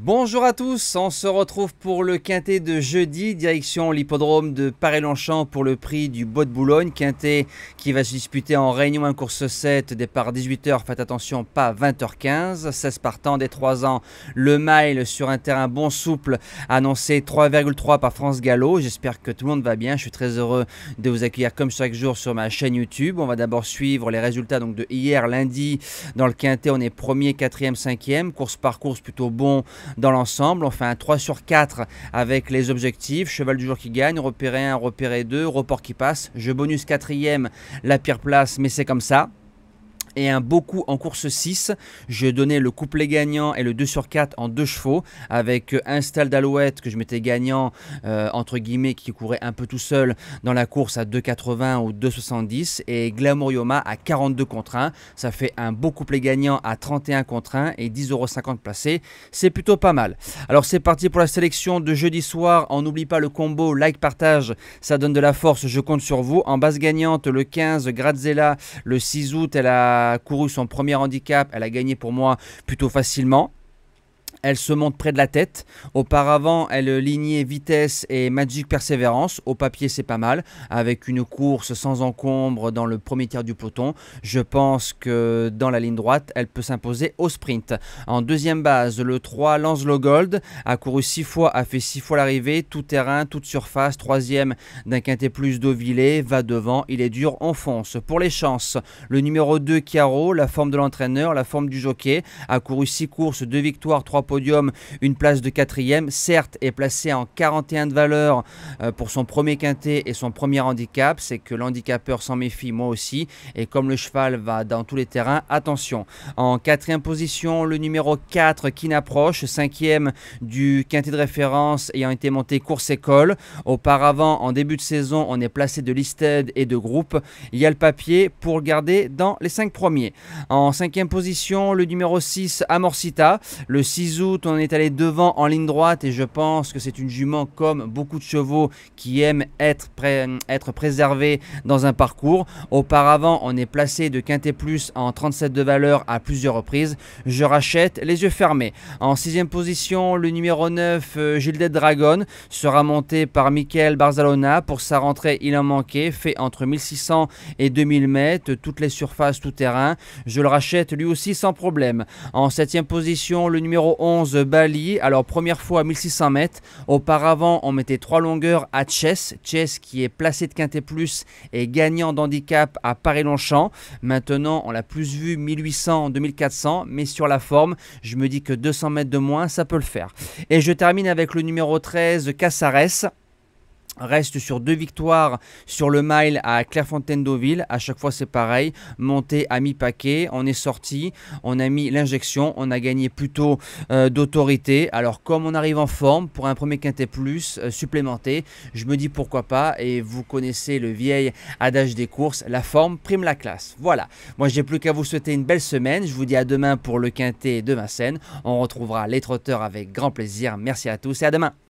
Bonjour à tous, on se retrouve pour le quintet de jeudi, direction l'hippodrome de Paris-Longchamp pour le prix du Bois de Boulogne, quintet qui va se disputer en Réunion en course 7, départ 18h, faites attention, pas 20h15, 16 partants des 3 ans, le mile sur un terrain bon souple, annoncé 3,3 par France Gallo, j'espère que tout le monde va bien, je suis très heureux de vous accueillir comme chaque jour sur ma chaîne YouTube, on va d'abord suivre les résultats donc de hier lundi, dans le quintet on est premier, quatrième, 4 5 course par course plutôt bon, dans l'ensemble. On fait un 3 sur 4 avec les objectifs. Cheval du jour qui gagne, repéré 1, repéré 2, report qui passe. Je bonus 4ème la pire place, mais c'est comme ça et un beaucoup en course 6. Je donnais le couplet gagnant et le 2 sur 4 en 2 chevaux avec euh, un d'alouette que je mettais gagnant euh, entre guillemets qui courait un peu tout seul dans la course à 2,80 ou 2,70 et Yoma à 42 contre 1. Ça fait un beau couplet gagnant à 31 contre 1 et euros placé. C'est plutôt pas mal. Alors c'est parti pour la sélection de jeudi soir. On n'oublie pas le combo like partage, ça donne de la force, je compte sur vous. En base gagnante le 15 Grazella, le 6 août elle a a couru son premier handicap, elle a gagné pour moi plutôt facilement. Elle se monte près de la tête. Auparavant, elle lignait vitesse et Magic Persévérance. Au papier, c'est pas mal. Avec une course sans encombre dans le premier tiers du peloton, je pense que dans la ligne droite, elle peut s'imposer au sprint. En deuxième base, le 3 Lancelot Gold a couru 6 fois, a fait 6 fois l'arrivée, tout terrain, toute surface. Troisième d'un quintet plus d'Ovillé, va devant, il est dur, on fonce. Pour les chances, le numéro 2 Chiaro, la forme de l'entraîneur, la forme du jockey, a couru 6 courses, 2 victoires, 3 podium, une place de quatrième. Certes, est placé en 41 de valeur euh, pour son premier quintet et son premier handicap. C'est que l'handicapeur s'en méfie, moi aussi. Et comme le cheval va dans tous les terrains, attention. En quatrième position, le numéro 4 qui n'approche, cinquième du quintet de référence ayant été monté course-école. Auparavant, en début de saison, on est placé de listed et de groupe. Il y a le papier pour garder dans les cinq premiers. En cinquième position, le numéro 6, Amorcita. Le 6 on est allé devant en ligne droite et je pense que c'est une jument comme beaucoup de chevaux qui aiment être, être préservés dans un parcours. Auparavant, on est placé de quintet plus en 37 de valeur à plusieurs reprises. Je rachète les yeux fermés. En sixième position, le numéro 9, euh, Gilded Dragon, sera monté par Michael Barzalona. Pour sa rentrée, il en manquait, fait entre 1600 et 2000 mètres, toutes les surfaces, tout terrain. Je le rachète lui aussi sans problème. En septième position, le numéro 11, 11 Bali, Alors première fois à 1600 mètres. Auparavant, on mettait trois longueurs à Chess. Chess qui est placé de quintet plus et gagnant d'handicap à Paris-Longchamp. Maintenant, on l'a plus vu 1800, 2400, mais sur la forme, je me dis que 200 mètres de moins, ça peut le faire. Et je termine avec le numéro 13, Casares reste sur deux victoires sur le mile à Clairefontaine Deauville. À chaque fois, c'est pareil. Monté à mi-paquet, on est sorti, on a mis l'injection, on a gagné plutôt euh, d'autorité. Alors, comme on arrive en forme pour un premier quintet plus euh, supplémenté, je me dis pourquoi pas. Et vous connaissez le vieil adage des courses la forme prime la classe. Voilà. Moi, j'ai plus qu'à vous souhaiter une belle semaine. Je vous dis à demain pour le quintet de scène. On retrouvera les trotteurs avec grand plaisir. Merci à tous et à demain.